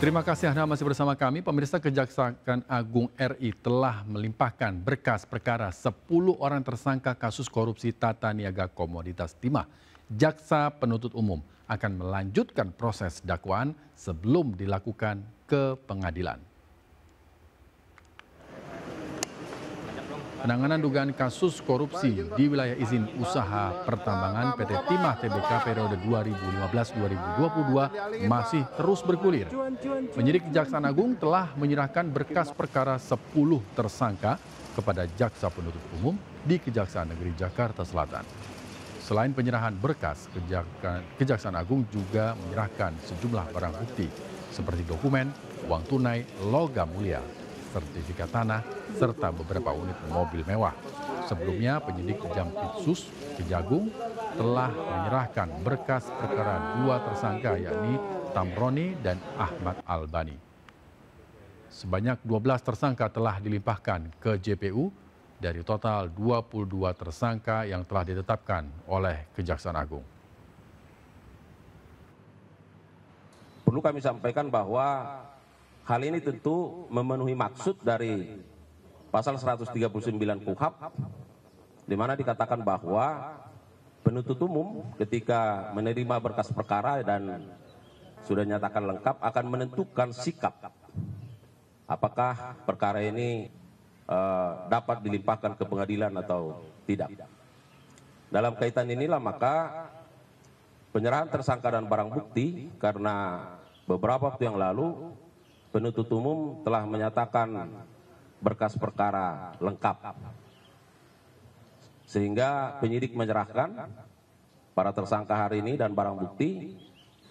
Terima kasih Anda masih bersama kami. Pemirsa Kejaksaan Agung RI telah melimpahkan berkas perkara 10 orang tersangka kasus korupsi tata niaga komoditas timah. Jaksa penuntut umum akan melanjutkan proses dakwaan sebelum dilakukan ke pengadilan. penanganan dugaan kasus korupsi di wilayah izin usaha pertambangan PT Timah TBK periode 2015-2022 masih terus bergulir. Penyidik Kejaksaan Agung telah menyerahkan berkas perkara 10 tersangka kepada Jaksa Penuntut Umum di Kejaksaan Negeri Jakarta Selatan. Selain penyerahan berkas, Kejaksaan Agung juga menyerahkan sejumlah barang bukti seperti dokumen, uang tunai, logam mulia, sertifikat tanah, serta beberapa unit mobil mewah. Sebelumnya penyidik Jampitsus Kejagung telah menyerahkan berkas perkara dua tersangka yakni Tamroni dan Ahmad Albani. Sebanyak 12 tersangka telah dilimpahkan ke JPU dari total 22 tersangka yang telah ditetapkan oleh Kejaksaan Agung. Perlu kami sampaikan bahwa Hal ini tentu memenuhi maksud dari pasal 139 KUHAP di mana dikatakan bahwa penuntut umum ketika menerima berkas perkara dan sudah nyatakan lengkap akan menentukan sikap apakah perkara ini uh, dapat dilimpahkan ke pengadilan atau tidak. Dalam kaitan inilah maka penyerahan tersangka dan barang bukti karena beberapa waktu yang lalu penuntut umum telah menyatakan berkas perkara lengkap. Sehingga penyidik menyerahkan para tersangka hari ini dan barang bukti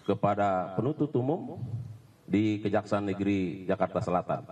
kepada penuntut umum di Kejaksaan Negeri Jakarta Selatan.